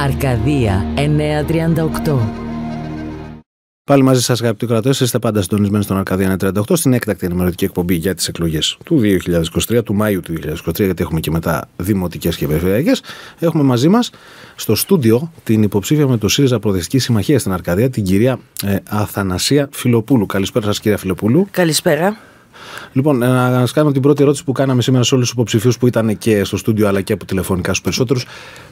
Αρκαδία 938. Πάλι μαζί σας, αγαπητοί κρατές, είστε πάντα συντονισμένοι στον Αρκαδία 938 στην έκτακτη ενημερωτική εκπομπή για τις εκλογές του 2023, του Μάιου του 2023, γιατί έχουμε και μετά δημοτικές και περιφερειακές. Έχουμε μαζί μας στο στούντιο την υποψήφια με το ΣΥΡΙΖΑ Προοδευτική Συμμαχία στην Αρκαδία, την κυρία ε, Αθανασία Φιλοπούλου. Καλησπέρα σας, κυρία Φιλοπούλου. Καλησπέρα. Λοιπόν, ε, να σας κάνω την πρώτη ερώτηση που κάναμε σήμερα σε όλους τους υποψηφίους που ήταν και στο στούντιο αλλά και από τηλεφωνικά στους περισσότερους.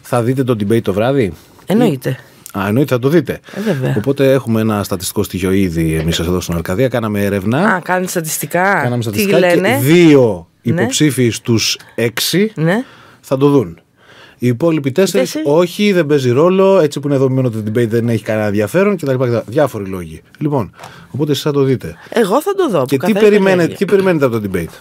Θα δείτε το debate το βράδυ. Εννοείται. Α, εννοείται θα το δείτε. Ε, Οπότε έχουμε ένα στατιστικό στοιχείο ήδη εμείς εδώ στην Αρκαδία. Κάναμε έρευνα. Α, κάνεις στατιστικά. Κάναμε στατιστικά. Και δύο ναι. υποψήφοι ναι. στους έξι θα το δουν. Οι υπόλοιποι τέσσερις, όχι, δεν παίζει ρόλο. Έτσι που είναι δομημένο το debate δεν έχει κανένα ενδιαφέρον κτλ. Διάφοροι λόγοι. Λοιπόν, οπότε εσείς θα το δείτε. Εγώ θα το δω. Και τι περιμένετε, τι περιμένετε από το debate.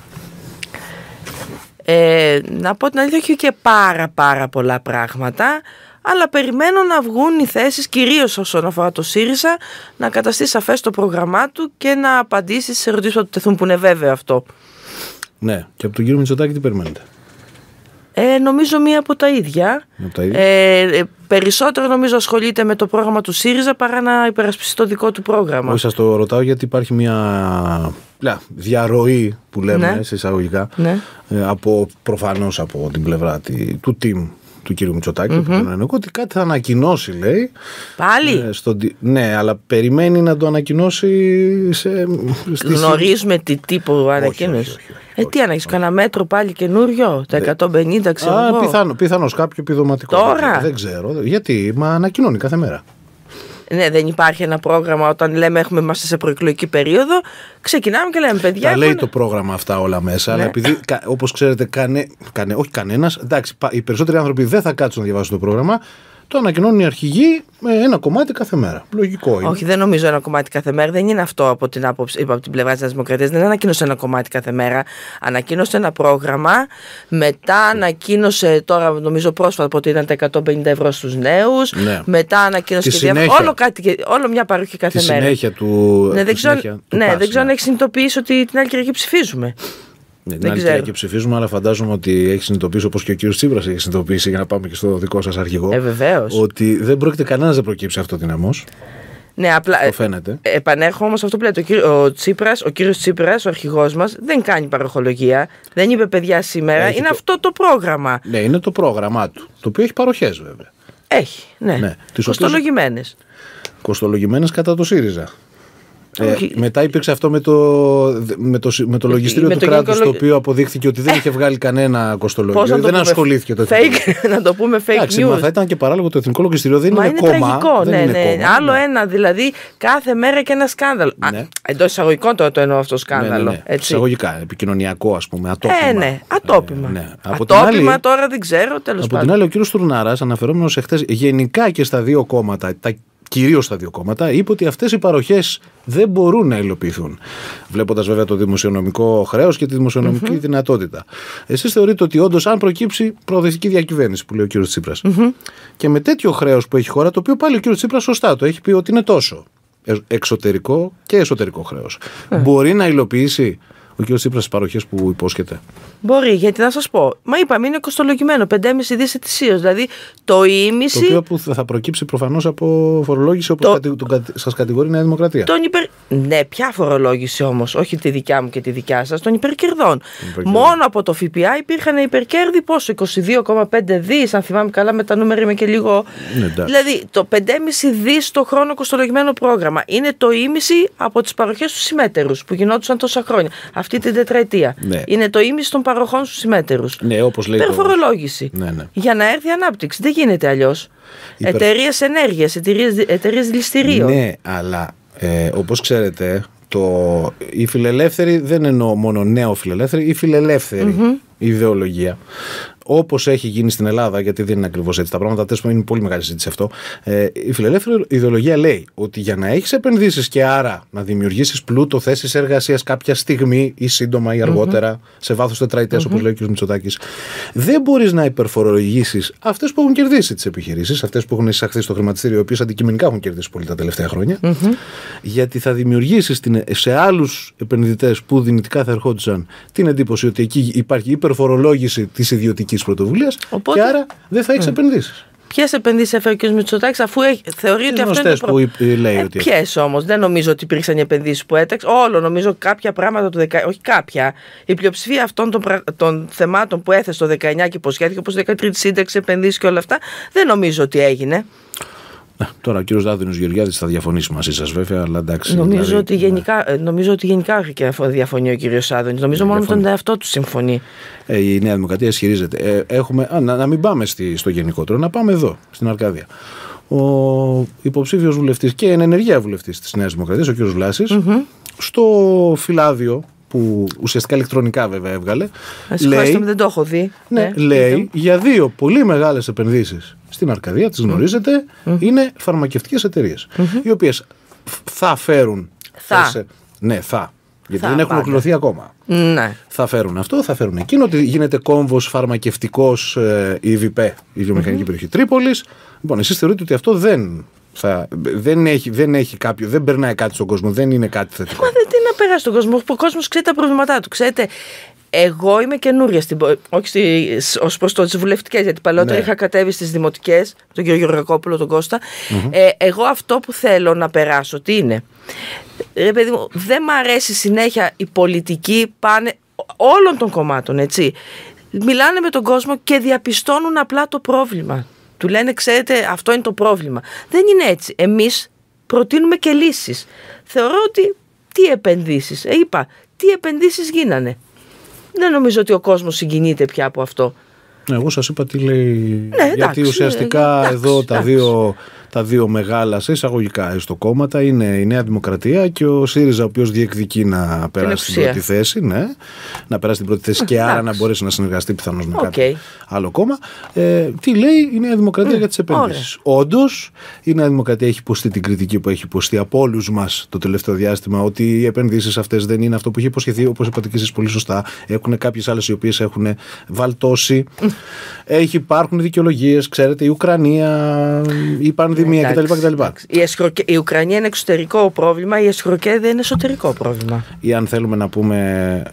Ε, να πω την αλήθεια, όχι και πάρα πάρα πολλά πράγματα, αλλά περιμένω να βγουν οι θέσεις κυρίως όσον αφορά το ΣΥΡΙΖΑ, να καταστεί σαφές το πρόγραμμά του και να απαντήσει σε ερωτήσεις που θα του τεθούν, που είναι βέβαιο αυτό. Ναι, και από τον κύριο Μητσοτάκη τι περιμένετε. Ε, νομίζω μία από τα ίδια. Ε, ε, περισσότερο νομίζω ασχολείται με το πρόγραμμα του ΣΥΡΙΖΑ παρά να υπερασπιστεί το δικό του πρόγραμμα. Όχι, σας το ρωτάω γιατί υπάρχει μία διαρροή που λέμε ναι. σε εισαγωγικά ναι. ε, από, προφανώς από την πλευρά του team του κύριου Μητσοτάκη, mm-hmm. τον ότι κάτι θα ανακοινώσει, λέει. Πάλι. Ε, ναι, αλλά περιμένει να το ανακοινώσει σε. Γνωρίζουμε τι τύπο ανακοίνωση. Ε, τι αν κανένα μέτρο πάλι καινούριο, τα 150 ε, ξέρω. Α, πιθανώ κάποιο επιδοματικό. Τώρα. Δεν ξέρω. Γιατί, μα ανακοινώνει κάθε μέρα ναι, δεν υπάρχει ένα πρόγραμμα όταν λέμε έχουμε είμαστε σε προεκλογική περίοδο. Ξεκινάμε και λέμε παιδιά. Τα λέει το πρόγραμμα αυτά όλα μέσα, ναι. αλλά επειδή όπως ξέρετε, κανε, κανε, όχι κανένας, εντάξει, οι περισσότεροι άνθρωποι δεν θα κάτσουν να διαβάσουν το πρόγραμμα το ανακοινώνουν οι αρχηγοί ένα κομμάτι κάθε μέρα. Λογικό είναι. Όχι, δεν νομίζω ένα κομμάτι κάθε μέρα. Δεν είναι αυτό από την, άποψη, είπα από την πλευρά της Δημοκρατίας. Δεν ανακοίνωσε ένα κομμάτι κάθε μέρα. Ανακοίνωσε ένα πρόγραμμα. Μετά ανακοίνωσε τώρα, νομίζω πρόσφατα, ότι ήταν τα 150 ευρώ στους νέους. Ναι. Μετά ανακοίνωσε και διάφορα. όλο, όλο μια παροχή κάθε τη μέρα. Συνέχεια του. Ναι, δεν, ξέρω, ναι, δεν αν έχει συνειδητοποιήσει ότι την άλλη ψηφίζουμε. Ναι, την άλλη και ψηφίζουμε, αλλά φαντάζομαι ότι έχει συνειδητοποιήσει όπως και ο κύριος Τσίπρας έχει συνειδητοποιήσει για να πάμε και στο δικό σας αρχηγό. Ε, βεβαίως. Ότι δεν πρόκειται κανένας να προκύψει αυτό δυναμό. Ναι, απλά. Το ε, φαίνεται. επανέρχομαι όμως αυτό που λέτε. Ο, κύριο, ο, ο κύριος ο αρχηγός μας, δεν κάνει παροχολογία. Δεν είπε παιδιά σήμερα. είναι αυτό το πρόγραμμα. Ναι, είναι το πρόγραμμά του. Το οποίο έχει παροχές βέβαια. Έχει, ναι. ναι. Κοστολογημένες. Κοστολογημένες κατά το ΣΥΡΙΖΑ. Ε, μετά υπήρξε αυτό με το, με το, με το λογιστήριο του το κράτους, το οποίο αποδείχθηκε ότι δεν είχε βγάλει κανένα κοστολόγιο. Δεν ασχολήθηκε το εθνικό. Fake, να το πούμε fake news. Μα θα ήταν και παράλογο το εθνικό λογιστήριο. Δεν είναι, είναι κόμμα. Τραγικό, δεν ναι, είναι ναι. Άλλο ναι. ένα, δηλαδή κάθε μέρα και ένα σκάνδαλο. Ναι. Εντός εισαγωγικών το εννοώ αυτό σκάνδαλο. Ναι, ναι, ναι. Εισαγωγικά, επικοινωνιακό ας πούμε. Ατόπιμα. Ε, ναι, ε, ατόπιμα. ατόπιμα τώρα δεν ξέρω τέλος πάντων. Από την άλλη, ο κ. Τουρνάρα, αναφερόμενος εχθές γενικά και στα δύο κόμματα, κυρίω τα δύο κόμματα, είπε ότι αυτές οι παροχές δεν μπορούν να υλοποιηθούν. Βλέποντας βέβαια το δημοσιονομικό χρέος και τη δημοσιονομικη δυνατότητα. Εσείς θεωρείτε ότι όντως, αν προκύψει προοδευτική διακυβέρνηση, που λέει ο κύριος και με τέτοιο χρέος που έχει η χώρα, το οποίο πάλι ο κύριος Τσίπρας σωστά το έχει πει ότι είναι τόσο εξωτερικό και εσωτερικό χρέος, ε. μπορεί να υλοποιήσει ο κ. Τσίπρας στις παροχές που υπόσχεται. Μπορεί, γιατί να σας πω. Μα είπαμε, είναι κοστολογημένο. 5,5 δις ετησίως. Δηλαδή το ίμιση. Το οποίο που θα προκύψει προφανώς από φορολόγηση όπως το... σας κατηγορεί η Νέα Δημοκρατία. Τον υπερ... Ναι, ποια φορολόγηση όμως, όχι τη δικιά μου και τη δικιά σας, των υπερκερδών. Μόνο από το ΦΠΑ υπήρχαν υπερκέρδη πόσο, 22,5 δις, αν θυμάμαι καλά με τα νούμερα είμαι και λίγο. Ναι, δηλαδή το 5,5 δις το χρόνο κοστολογημένο πρόγραμμα είναι το ίμιση από τις παροχές του συμμέτερους που γινόντουσαν τόσα χρόνια αυτή την τετραετία. Ναι. Είναι το ίμιση των παροχών στους συμμέτερου. Ναι, όπως λέει. Υπερφορολόγηση. Ναι, ναι. Για να έρθει ανάπτυξη. Δεν γίνεται αλλιώς. Υπερ... Εταιρείες ενέργειας, εταιρείες ληστηρίων. Ναι, αλλά ε, όπως ξέρετε, το... οι φιλελεύθεροι δεν εννοώ μόνο νέο φιλελεύθεροι, η φιλελευθερη ιδεολογία όπως έχει γίνει στην Ελλάδα, γιατί δεν είναι ακριβώς έτσι τα πράγματα, τέλος είναι πολύ μεγάλη συζήτηση αυτό. Ε, η φιλελεύθερη ιδεολογία λέει ότι για να έχεις επενδύσεις και άρα να δημιουργήσεις πλούτο θέσεις εργασίας κάποια στιγμή ή σύντομα ή αργότερα, mm-hmm. σε βάθος τετραετίας, mm-hmm. όπως λέει ο κ. Μητσοτάκης, δεν μπορείς να υπερφορολογήσεις αυτές που έχουν κερδίσει τις επιχειρήσεις, αυτές που έχουν εισαχθεί στο χρηματιστήριο, οι οποίες αντικειμενικά έχουν κερδίσει πολύ τα τελευταία χρόνια, mm-hmm. γιατί θα δημιουργήσεις σε άλλους επενδυτές που δυνητικά θα ερχόντουσαν την εντύπωση ότι εκεί υπάρχει υπερφορολόγηση της ιδιωτικής πρωτοβουλίας. Και άρα δεν θα έχεις mm. Ναι. επενδύσεις. Ποιες επενδύσεις έφερε ο κ. Μητσοτάκης, αφού έχει, θεωρεί ότι αυτό είναι. Το προ... Ε, Ποιες όμως, δεν νομίζω ότι υπήρξαν οι επενδύσεις που έταξε. Όλο νομίζω κάποια πράγματα του 19. Όχι κάποια. Η πλειοψηφία αυτών των, πρα... των θεμάτων που έθεσε το 19 και υποσχέθηκε, όπως 13η σύνταξης, επενδύσεις και όλα αυτά, δεν νομίζω ότι έγινε. Τώρα ο κύριος Δάδυνο Γεωργιάδης θα διαφωνήσει μαζί σας, βέβαια, αλλά εντάξει. Νομίζω, δηλαδή, ότι, ναι. γενικά, ε, νομίζω ότι γενικά και διαφωνεί ο κύριος Άδωνη. Νομίζω ναι, μόνο με τον εαυτό του συμφωνεί. Ε, η Νέα Δημοκρατία ισχυρίζεται. Ε, έχουμε, α, να, μην πάμε στη, στο γενικότερο, να πάμε εδώ, στην Αρκάδια. Ο υποψήφιος βουλευτής και εν ενεργεία βουλευτής της Νέας Δημοκρατίας, ο κύριος στο φυλάδιο που ουσιαστικά ηλεκτρονικά βέβαια έβγαλε. Λέει, δεν το έχω δει. Ναι, λέει για δύο πολύ μεγάλες επενδύσεις στην Αρκαδία, τις γνωρίζετε, είναι φαρμακευτικές εταιρείες. Οι οποίες θα φέρουν. Θα. Ναι, θα. Γιατί δεν έχουν ολοκληρωθεί ακόμα. Ναι. Θα φέρουν αυτό, θα φέρουν εκείνο. Ότι γίνεται κόμβος φαρμακευτικός ε, η ΒΠΕ, η βιομηχανικη περιοχή Τρίπολης. Λοιπόν, εσείς θεωρείτε ότι αυτό δεν. Θα, δεν, έχει, δεν έχει κάποιο, δεν περνάει κάτι στον κόσμο, δεν είναι κάτι θετικό να περάσει τον κόσμο, ο κόσμος ξέρει τα προβλήματά του. Ξέρετε, εγώ είμαι καινούρια στην Όχι ως προς τις βουλευτικές, γιατί παλαιότερα ναι. είχα κατέβει στις δημοτικές, τον κύριο Γεωργακόπουλο, τον κωστα Ε, εγώ αυτό που θέλω να περάσω, τι είναι. Ρε παιδί μου, δεν μ' αρέσει συνέχεια η πολιτική πάνε όλων των κομμάτων, έτσι. Μιλάνε με τον κόσμο και διαπιστώνουν απλά το πρόβλημα. Του λένε, ξέρετε, αυτό είναι το πρόβλημα. Δεν είναι έτσι. Εμείς προτείνουμε και λύσεις. Θεωρώ ότι τι επενδύσεις. Ε, είπα, τι επενδύσεις γίνανε. Δεν νομίζω ότι ο κόσμος συγκινείται πια από αυτό. Ναι, εγώ σας είπα τι λέει, ναι, γιατί ουσιαστικά ε, εδώ τα δύο τα δύο μεγάλα σε εισαγωγικά ιστοκόμματα κόμματα είναι η Νέα Δημοκρατία και ο ΣΥΡΙΖΑ, ο οποίος διεκδικεί να περάσει την πρώτη θέση. Ναι, να περάσει την πρώτη θέση και άρα να μπορέσει να συνεργαστεί πιθανώς με κάποιο άλλο κόμμα. Ε, τι λέει η Νέα Δημοκρατία για τις επενδύσεις. Όντως, η Νέα Δημοκρατία έχει υποστεί την κριτική που έχει υποστεί από όλους μας το τελευταίο διάστημα ότι οι επενδύσεις αυτές δεν είναι αυτό που έχει υποσχεθεί, όπως είπατε και εσείς πολύ σωστά. Έχουν κάποιες άλλες οι οποίες έχουν βαλτώσει. Έχει, υπάρχουν δικαιολογίες, ξέρετε, η Ουκρανία, η πανδημία ε, κτλ. Η, Ουκρανία είναι εξωτερικό πρόβλημα, η Εσχροκέδη είναι εσωτερικό πρόβλημα. Ή αν θέλουμε να πούμε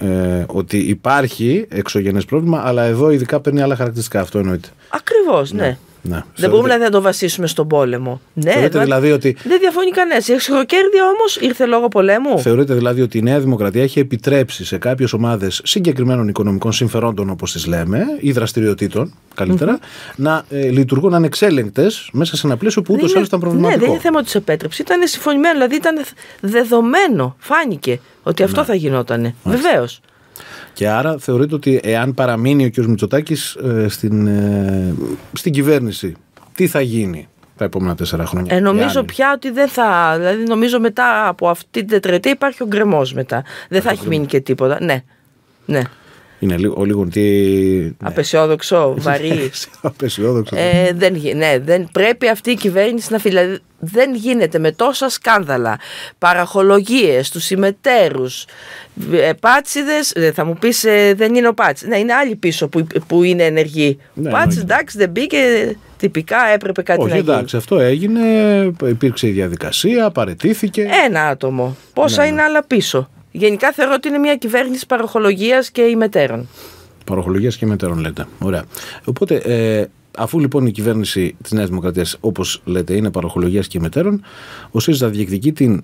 ε, ότι υπάρχει εξωγενές πρόβλημα, αλλά εδώ ειδικά παίρνει άλλα χαρακτηριστικά. Αυτό εννοείται. Ακριβώς, ναι. ναι. Ναι. Δεν μπορούμε δηλαδή, να το βασίσουμε στον πόλεμο. Ναι, Θεωρείτε δηλαδή ότι. Δεν διαφωνεί κανένας. Η εξοχοκέρδεια όμως ήρθε λόγω πολέμου. Θεωρείτε δηλαδή ότι η Νέα Δημοκρατία έχει επιτρέψει σε κάποιες ομάδες συγκεκριμένων οικονομικών συμφερόντων, όπως τις λέμε, ή δραστηριοτήτων καλύτερα, mm-hmm. να ε, λειτουργούν ανεξέλεγκτες μέσα σε ένα πλαίσιο που ούτως ή άλλως ήταν προβληματικό. Ναι, δεν είναι θέμα της επέτρεψης. Ήταν συμφωνημένο, δηλαδή ήταν δεδομένο. Φάνηκε ότι αυτό ναι. θα γινόταν. Βεβαίως. Και άρα θεωρείτε ότι εάν παραμείνει ο κ. Μητσοτάκης ε, στην, ε, στην κυβέρνηση, τι θα γίνει τα επόμενα τέσσερα χρόνια. Ε, νομίζω πια ότι δεν θα. Δηλαδή, νομίζω μετά από αυτή την τετραετία υπάρχει ο γκρεμός μετά. Δεν θα, θα έχει μείνει και τίποτα. Ναι. ναι. Είναι λίγο, λίγο τι... Ναι. Απεσιόδοξο, βαρύ. Ε, δεν, ναι, δεν, πρέπει αυτή η κυβέρνηση να δηλαδή Δεν γίνεται με τόσα σκάνδαλα, παραχολογίες, τους συμμετέρους, ε, πάτσιδες, ε, θα μου πεις ε, δεν είναι ο πάτσι. Ναι, είναι άλλοι πίσω που, που είναι ενεργοί. Ναι, πάτσι, ναι. εντάξει δεν μπήκε, τυπικά έπρεπε κάτι Όχι, να γίνει. εντάξει, αυτό έγινε, υπήρξε η διαδικασία, παρετήθηκε. Ένα άτομο. Πόσα ναι, ναι. είναι άλλα πίσω. Γενικά θεωρώ ότι είναι μια κυβέρνηση παροχολογίας και ημετέρων. Παροχολογίας και ημετέρων λέτε. Ωραία. Οπότε, ε, αφού λοιπόν η κυβέρνηση της Νέας Δημοκρατίας, όπως λέτε, είναι παροχολογίας και ημετέρων, ο ΣΥΡΙΖΑ διεκδικεί την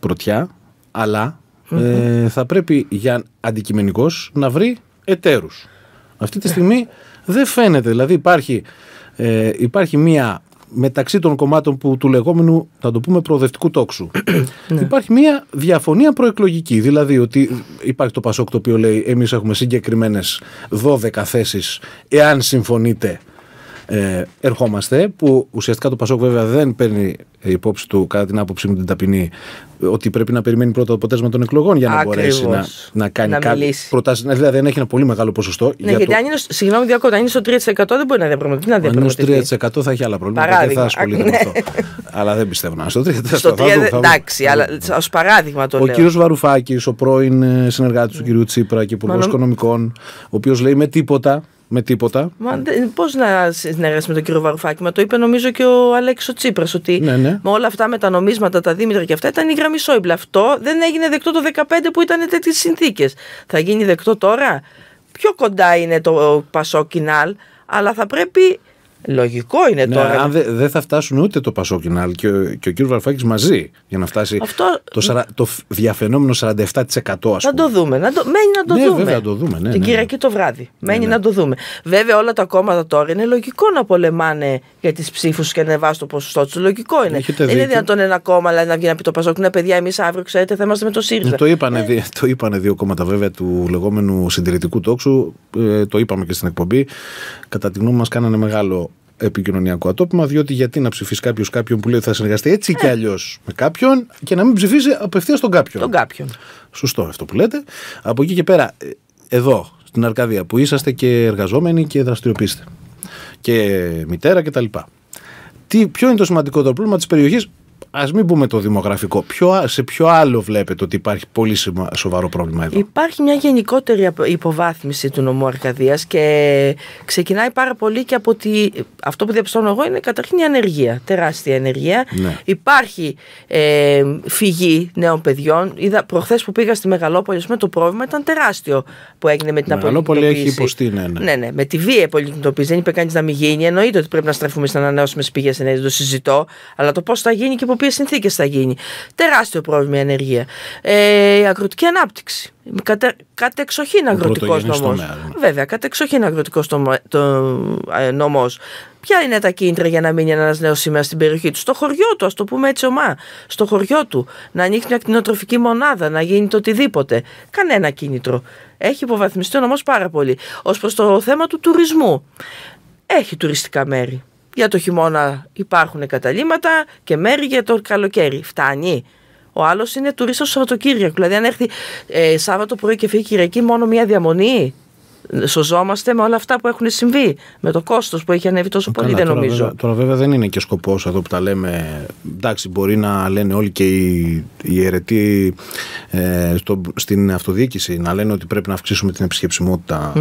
πρωτιά, ε, θα πρέπει για αντικειμενικός να βρει εταίρους. Αυτή τη στιγμή δεν φαίνεται. Δηλαδή, υπάρχει, ε, υπάρχει μια μεταξύ των κομμάτων που, του λεγόμενου, να το πούμε, προοδευτικού τόξου. Ναι. Υπάρχει μια διαφωνία προεκλογική. Δηλαδή ότι υπάρχει το Πασόκ το οποίο λέει εμείς έχουμε συγκεκριμένες 12 θέσεις, εάν συμφωνείτε ε, ερχόμαστε, που ουσιαστικά το Πασόκ βέβαια δεν παίρνει υπόψη του, κατά την άποψή μου την ταπεινή, ότι πρέπει να περιμένει πρώτα το αποτέλεσμα των εκλογών για να Ακριβώς. μπορέσει να, κάνει κάτι προτάσει. Ναι, δηλαδή, δεν έχει ένα πολύ μεγάλο ποσοστό. Ναι, για γιατί το... αν είναι, συγγνώμη, διακόπτω, αν είναι στο 3% δεν μπορεί να διαπραγματευτεί. Αν είναι στο 3% θα έχει άλλα προβλήματα θα ναι. αλλά δεν πιστεύω να στο 3%. Στο 3% θα... εντάξει, αλλά ως παράδειγμα το ο λέω. Ο κύριος Βαρουφάκης, ο πρώην ε, συνεργάτης του κυρίου Τσίπρα και υπουργός οικονομικών, ο οποίος λέει με τίποτα με τίποτα. Πώς να συνεργαστεί με τον κύριο Βαρουφάκη, μα το είπε νομίζω και ο Αλέξο Τσίπρας ότι ναι, ναι. με όλα αυτά με τα νομίσματα, τα Δήμητρα και αυτά ήταν η γραμμή Σόιμπλε Αυτό δεν έγινε δεκτό το 2015 που ήταν τέτοιες συνθήκες. Θα γίνει δεκτό τώρα. Πιο κοντά είναι το Πασό Κινάλ, αλλά θα πρέπει Λογικό είναι ναι, τώρα. Αν ναι. δεν δε θα φτάσουν ούτε το Πασόκιναλ και, ο, και ο κύριος Βαρφάκη μαζί για να φτάσει Αυτό... το, σαρα, το διαφαινόμενο 47% α πούμε. Να το δούμε. Να το, μένει να το ναι, δούμε. Βέβαια, να το δούμε. Ναι, Την ναι, Κυριακή το βράδυ. Ναι, μένει ναι. να το δούμε. Βέβαια όλα τα κόμματα τώρα είναι λογικό να πολεμάνε για τις ψήφους και να ανεβάσουν το ποσοστό τους. Λογικό είναι. δεν είναι δυνατόν ένα κόμμα αλλά να βγει να πει το Πασόκιναλ. «Ε, παιδιά, εμείς αύριο ξέρετε θα είμαστε με το ΣΥΡΙΖΑ. το, είπανε, ε. το είπανε δύο κόμματα βέβαια του λεγόμενου συντηρητικού τόξου. Ε, το είπαμε και στην εκπομπή. Κατά τη γνώμη μας κάνανε μεγάλο επικοινωνιακό ατόπιμα, διότι γιατί να ψηφίσει κάποιος κάποιον που λέει ότι θα συνεργαστεί έτσι και αλλιώς με κάποιον και να μην ψηφίζει απευθείας τον κάποιον. Τον κάποιον. Σωστό αυτό που λέτε. Από εκεί και πέρα, ε, εδώ στην Αρκαδία που είσαστε και εργαζόμενοι και δραστηριοποιήστε. Και μητέρα κτλ. Τι, ποιο είναι το σημαντικότερο πρόβλημα της περιοχής, ας μην πούμε το δημογραφικό. Ποιο, σε ποιο άλλο βλέπετε ότι υπάρχει πολύ σοβαρό πρόβλημα εδώ. Υπάρχει μια γενικότερη υποβάθμιση του νομού Αρκαδίας και ξεκινάει πάρα πολύ και από ότι Αυτό που διαπιστώνω εγώ είναι καταρχήν η ανεργία. Τεράστια ανεργία. Ναι. Υπάρχει ε, φυγή νέων παιδιών. Είδα προχθές που πήγα στη Μεγαλόπολη, με το πρόβλημα ήταν τεράστιο που έγινε με την απολυτοποίηση. Μεγαλόπολη έχει υποστεί, ναι ναι. ναι, ναι. Με τη βία απολυτοποίηση. Δεν είπε κανείς να μην γίνει. Εννοείται ότι πρέπει να στραφούμε στις ανανεώσιμες πηγές ενέργεια, το συζητώ. Αλλά το πώς θα γίνει και οποίες συνθήκες θα γίνει. Τεράστιο πρόβλημα η ανεργία. Ε, η αγροτική ανάπτυξη. Κατε, κατεξοχήν αγροτικό νόμο. Ναι. Βέβαια, κατεξοχήν αγροτικός ε, νόμο. Ποια είναι τα κίνητρα για να μείνει ένας νέος σήμερα στην περιοχή του, στο χωριό του, ας το πούμε έτσι ομά. Στο χωριό του, να ανοίξει μια κτηνοτροφική μονάδα, να γίνει το οτιδήποτε. Κανένα κίνητρο. Έχει υποβαθμιστεί ο νόμο πάρα πολύ. Ως προς το θέμα του τουρισμού. Έχει τουριστικά μέρη. Για το χειμώνα υπάρχουν καταλήματα και μέρη για το καλοκαίρι. Φτάνει. Ο άλλος είναι τουρίστα Σαββατοκύριακο. Δηλαδή, αν έρθει ε, Σάββατο πρωί και φύγει Κυριακή, μόνο μία διαμονή σωζόμαστε με όλα αυτά που έχουν συμβεί, με το κόστος που έχει ανέβει τόσο πολύ, δεν νομίζω. Βέβαια, τώρα, βέβαια, δεν είναι και σκοπός εδώ που τα λέμε. Εντάξει, μπορεί να λένε όλοι και οι, οι ε, στην αυτοδιοίκηση να λένε ότι πρέπει να αυξήσουμε την επισκεψιμοτητα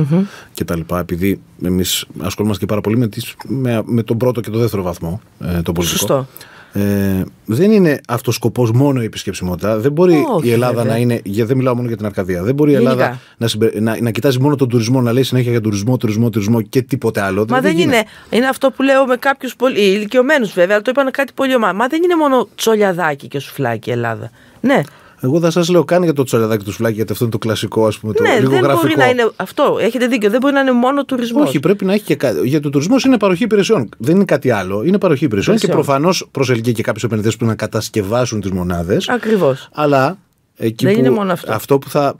Και τα κτλ. Επειδή εμείς ασχολούμαστε και πάρα πολύ με, με, τον πρώτο και τον δεύτερο βαθμό, ε, τον πολιτικό. Σωστό. Ε, δεν είναι αυτός σκοπός μόνο η επισκεψιμότητα. Δεν μπορεί η Ελλάδα να είναι. Για, δεν μιλάω μόνο για την Αρκαδία. Δεν μπορεί η Ελλάδα να, να, να κοιτάζει μόνο τον τουρισμό, να λέει συνέχεια για τουρισμό, τουρισμό, τουρισμό και τίποτε άλλο. Μα δεν, είναι. Είναι αυτό που λέω με κάποιους πολύ. ηλικιωμένους βέβαια, αλλά το είπαν κάτι πολύ ομά. Μα δεν είναι μόνο τσολιαδάκι και σουφλάκι η Ελλάδα. Ναι. Εγώ θα σας λέω καν για το τσολιαδάκι του φλάκι, γιατί αυτό είναι το κλασικό, ας πούμε. Το ναι, δεν γραφικό. μπορεί να είναι αυτό. Έχετε δίκιο. Δεν μπορεί να είναι μόνο τουρισμός. Όχι, πρέπει να έχει και κάτι. Γιατί ο τουρισμό είναι παροχή υπηρεσιών. Δεν είναι κάτι άλλο. Είναι παροχή υπηρεσιών και προφανώς προσελκύει και κάποιους επενδυτές που να κατασκευάσουν τις μονάδες. Ακριβώς. Αλλά Εκεί δεν που είναι μόνο αυτό. Αυτό που, θα,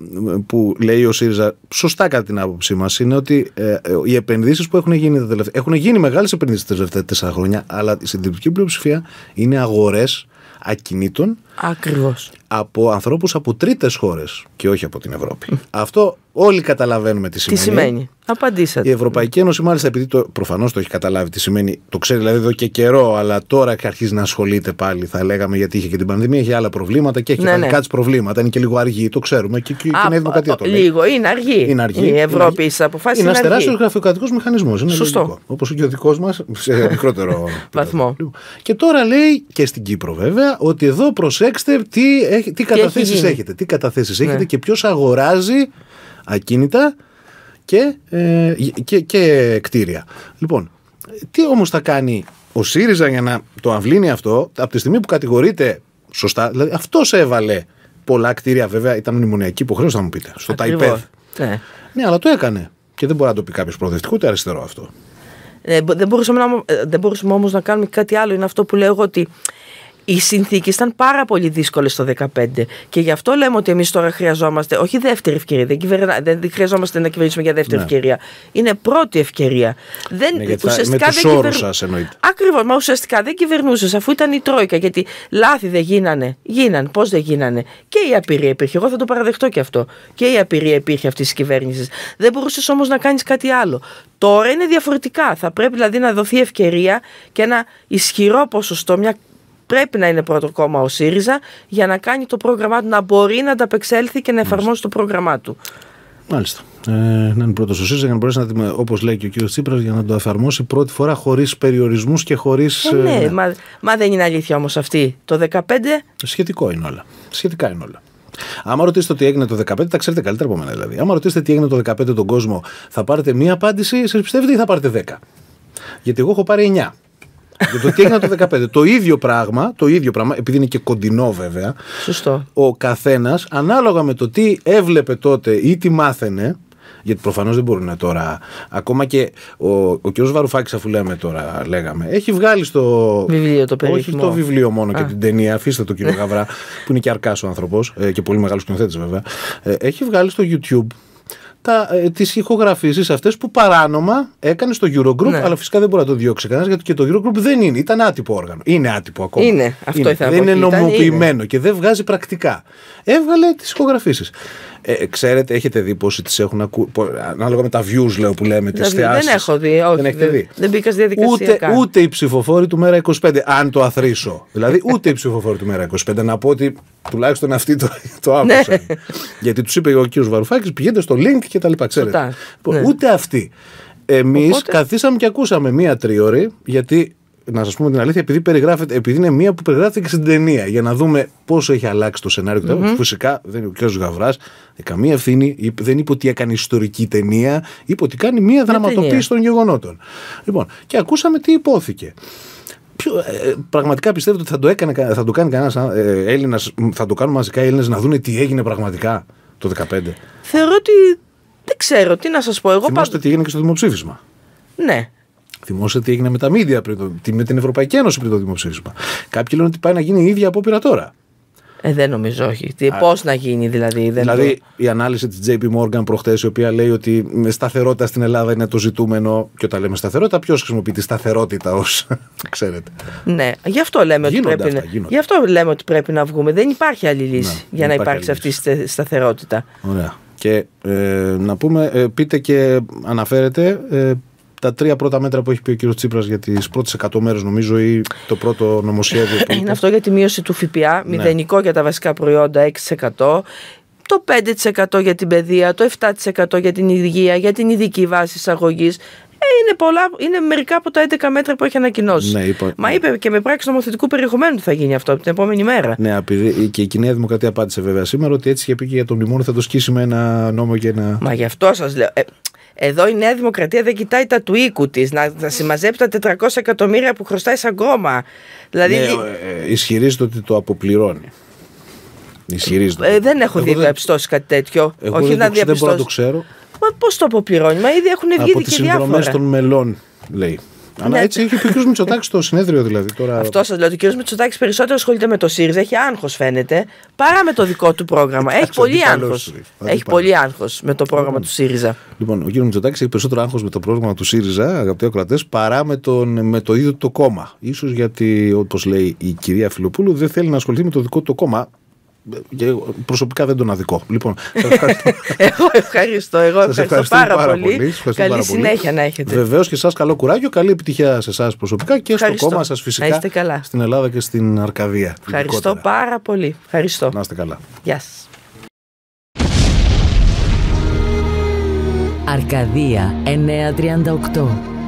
που λέει ο ΣΥΡΙΖΑ, σωστά κατά την άποψή μας, είναι ότι ε, οι επενδύσεις που έχουν γίνει τα τελευταία. Έχουν γίνει μεγάλες επενδύσεις τα τελευταία τέσσερα χρόνια, αλλά η συντριπτική πλειοψηφία είναι αγορές ακινήτων Ακριβώς. Από ανθρώπους από τρίτες χώρες και όχι από την Ευρώπη. Αυτό όλοι καταλαβαίνουμε τι σημαίνει. Τι σημαίνει. Απαντήσατε. Η Ευρωπαϊκή Ένωση, μάλιστα, επειδή το, προφανώς το έχει καταλάβει τι σημαίνει, το ξέρει δηλαδή εδώ και καιρό, αλλά τώρα αρχίζει να ασχολείται πάλι, θα λέγαμε, γιατί είχε και την πανδημία, είχε άλλα προβλήματα και έχει ναι, ναι. προβλήματα. Είναι και λίγο αργή, το ξέρουμε. Και, και, και είναι το Λίγο, είναι αργή. Είναι αργή. Η Ευρώπη είναι αποφάσεις είναι, είναι ένα τεράστιο γραφειοκρατικός μηχανισμός. Σωστό. Όπως και ο δικός μας, σε μικρότερο βαθμό. Λοιπόν, και τώρα λέει και στην Κύπρο βέβαια ότι εδώ προσέχει τι, έχει, τι, καταθέσει έχετε. Τι καταθέσεις έχετε ναι. και ποιος αγοράζει ακίνητα και, ε, και, και κτίρια. Λοιπόν, τι όμως θα κάνει ο ΣΥΡΙΖΑ για να το αυλύνει αυτό, από τη στιγμή που κατηγορείται σωστά, δηλαδή αυτός έβαλε πολλά κτίρια, βέβαια ήταν μνημονιακή υποχρέωση, να μου πείτε, στο ΤΑΙΠΕΔ. Ναι. αλλά το έκανε. Και δεν μπορεί να το πει κάποιος προοδευτικό, ούτε αριστερό αυτό. Ε, δεν μπορούσαμε, να, ε, δεν μπορούσαμε όμως να κάνουμε κάτι άλλο. Είναι αυτό που λέω εγώ ότι οι συνθήκες ήταν πάρα πολύ δύσκολες το 2015. Και γι' αυτό λέμε ότι εμείς τώρα χρειαζόμαστε, όχι δεύτερη ευκαιρία, δεν, κυβερνα, δεν χρειαζόμαστε να κυβερνήσουμε για δεύτερη ναι. ευκαιρία. Είναι πρώτη ευκαιρία. Δεν, ναι, με τους όρους σας εννοείται. Ακριβώς, μα ουσιαστικά δεν κυβερνούσες αφού ήταν η Τρόικα. Γιατί λάθη δεν γίνανε. Γίναν, πώς δεν γίνανε. Και η απειρία υπήρχε. Εγώ θα το παραδεχτώ και αυτό. Και η απειρία υπήρχε αυτής της κυβέρνησης. Δεν μπορούσες όμως να κάνεις κάτι άλλο. Τώρα είναι διαφορετικά. Θα πρέπει δηλαδή να δοθεί ευκαιρία και ένα ισχυρό ποσοστό, μια πρέπει να είναι πρώτο κόμμα ο ΣΥΡΙΖΑ για να κάνει το πρόγραμμά του, να μπορεί να ανταπεξέλθει και να εφαρμόσει το πρόγραμμά του. Μάλιστα. Ε, να είναι πρώτος ο ΣΥΡΙΖΑ για να μπορέσει να, όπως λέει και ο κ. Τσίπρας, για να το εφαρμόσει πρώτη φορά χωρίς περιορισμούς και χωρίς. Ε, ναι, ε, ναι. Μα, μα, δεν είναι αλήθεια όμως αυτή. Το 15. Σχετικό είναι όλα. Σχετικά είναι όλα. Άμα ρωτήσετε τι έγινε το 15, τα ξέρετε καλύτερα από μένα δηλαδή. Άμα ρωτήσετε τι έγινε το 15 τον κόσμο, θα πάρετε μία απάντηση, εσείς πιστεύετε ή θα πάρετε 10. Γιατί εγώ έχω πάρει 9. Για το τι έγινε το 2015. το ίδιο πράγμα, το ίδιο πράγμα, επειδή είναι και κοντινό βέβαια. Σωστό. Ο καθένας, ανάλογα με το τι έβλεπε τότε ή τι μάθαινε, γιατί προφανώς δεν μπορούν τώρα. Ακόμα και ο, ο κ. Βαρουφάκης, αφού λέμε τώρα, λέγαμε, έχει βγάλει στο. Βιβλίο το περίφημο. Όχι το βιβλίο μόνο και την ταινία, αφήστε το κ. Γαβρά, που είναι και αρκάς ο άνθρωπος ε, και πολύ μεγάλος σκηνοθέτης βέβαια. Ε, έχει βγάλει στο YouTube τα, ε, τις ηχογραφίσεις αυτές που παράνομα έκανε στο Eurogroup, ναι. αλλά φυσικά δεν μπορεί να το διώξει κανένας γιατί και το Eurogroup δεν είναι, ήταν άτυπο όργανο. Είναι άτυπο ακόμα. Είναι, αυτό είναι. ήθελα Δεν είναι νομοποιημένο και δεν βγάζει πρακτικά. Έβγαλε τις ηχογραφίσεις ε, ξέρετε, έχετε δει πόσοι τις έχουν ακούσει. Ανάλογα με τα views, λέω που λέμε, τι θεάσει. Δεν έχω δει, Δεν, έχετε δει. δεν, μπήκα στη διαδικασία. Ούτε, ούτε οι ψηφοφόροι του Μέρα 25, αν το αθρήσω, δηλαδή, ούτε οι ψηφοφόροι του Μέρα 25. Να πω ότι τουλάχιστον αυτοί το, το ναι. άκουσαν. Γιατί τους είπε ο κ. Βαρουφάκης, πηγαίνετε στο link τα κτλ. Ξέρετε. Λοιπόν, ναι. Ούτε αυτοί. Εμείς καθίσαμε και ακούσαμε μία τρίωρη, γιατί να σας πούμε την αλήθεια, επειδή, περιγράφεται, επειδή είναι μία που περιγράφεται και στην ταινία, για να δούμε πόσο έχει αλλάξει το σενάριο. Mm-hmm. Φυσικά δεν είναι ο κ. Γαβράς, ε, καμία ευθύνη, δεν είπε ότι έκανε ιστορική ταινία, είπε ότι κάνει μία δραματοποίηση των γεγονότων. Λοιπόν, και ακούσαμε τι υπόθηκε. Ποιο, ε, ε πραγματικά πιστεύετε ότι θα το, έκανε, θα το κάνει κανένας ε, Έλληνας, θα το κάνουν μαζικά οι Έλληνες να δουν τι έγινε πραγματικά το 2015. Θεωρώ ότι δεν ξέρω, τι να σας πω. Εγώ Θυμάστε πάντ... τι έγινε και στο δημοψήφισμα. Ναι. Θυμόσαστε τι έγινε με τα μίδια πριν με την Ευρωπαϊκή Ένωση πριν το δημοψήφισμα. Κάποιοι λένε ότι πάει να γίνει η ίδια απόπειρα τώρα. Ε, δεν νομίζω, όχι. Πώς να γίνει, δηλαδή. Δεν δηλαδή, η ανάλυση της JP Morgan προχθές, η οποία λέει ότι σταθερότητα στην Ελλάδα είναι το ζητούμενο. Και όταν λέμε σταθερότητα, ποιος χρησιμοποιεί τη σταθερότητα ως. ξέρετε. Ναι, γι αυτό, λέμε ότι πρέπει αυτά, να... γι' αυτό λέμε ότι πρέπει να βγούμε. Δεν υπάρχει άλλη λύση ναι, για να υπάρξει αυτή η σταθερότητα. Ωραία. Και ε, να πούμε, ε, πείτε και αναφέρετε ε, τα τρία πρώτα μέτρα που έχει πει ο κύριος Τσίπρας για τις πρώτες 100 μέρες, νομίζω, ή το πρώτο νομοσχέδιο. Που είναι αυτό για τη μείωση του ΦΠΑ, ναι. μηδενικό για τα βασικά προϊόντα 6% το 5% για την παιδεία, το 7% για την υγεία, για την ειδική βάση εισαγωγής είναι, πολλά, είναι μερικά από τα 11 μέτρα που έχει ανακοινώσει. Ναι, είπα... Μα είπε και με πράξη νομοθετικού περιεχομένου ότι θα γίνει αυτό από την επόμενη μέρα. Ναι, και η Κοινή Δημοκρατία απάντησε βέβαια σήμερα ότι έτσι είχε πει και για το μνημόνιο θα το σκίσει με ένα νόμο και ένα. Μα γι' αυτό σας λέω. Ε, εδώ η Νέα Δημοκρατία δεν κοιτάει τα του οίκου της, να, να συμμαζέψει τα 400 εκατομμύρια που χρωστάει σαν κόμμα. Δηλαδή... Ναι, ε, ε, ισχυρίζεται ότι το αποπληρώνει. Ε, ισχυρίζεται. Ε, δεν έχω διαπιστώσει κάτι τέτοιο. Εγώ Όχι δεν, να διαπιστώσει. Δεν μπορώ να το ξέρω. Μα πώς το αποπληρώνει, ήδη έχουν βγει και διάφορα. Από τι των μελών, λέει. Αλλά ναι. έτσι έχει πει ο κ. Μητσοτάκη στο συνέδριο δηλαδή. Τώρα... Αυτό σας λέω. Ο κ. Μητσοτάκης περισσότερο ασχολείται με το ΣΥΡΙΖΑ. Έχει άγχος φαίνεται παρά με το δικό του πρόγραμμα. έχει πολύ άγχο. Έχει πολύ άγχος με το πρόγραμμα λοιπόν, του ΣΥΡΙΖΑ. Λοιπόν, ο κ. Μητσοτάκης έχει περισσότερο άγχος με το πρόγραμμα του ΣΥΡΙΖΑ, αγαπητοί ακροατές, παρά με, τον, με το ίδιο το κόμμα. σω γιατί, όπως λέει η κυρία Φιλοπούλου, δεν θέλει να ασχοληθεί με το δικό του κόμμα προσωπικά δεν τον αδικό. Λοιπόν, εγώ ευχαριστώ. Εγώ ευχαριστώ, πάρα, πολύ. καλή συνέχεια πολύ. να έχετε. Βεβαίως και εσά καλό κουράγιο. Καλή επιτυχία σε εσάς προσωπικά και στο κόμμα σας φυσικά. Στην Ελλάδα και στην Αρκαδία. Ευχαριστώ πάρα πολύ. Ευχαριστώ. Να είστε καλά. Γεια σας. Αρκαδία 938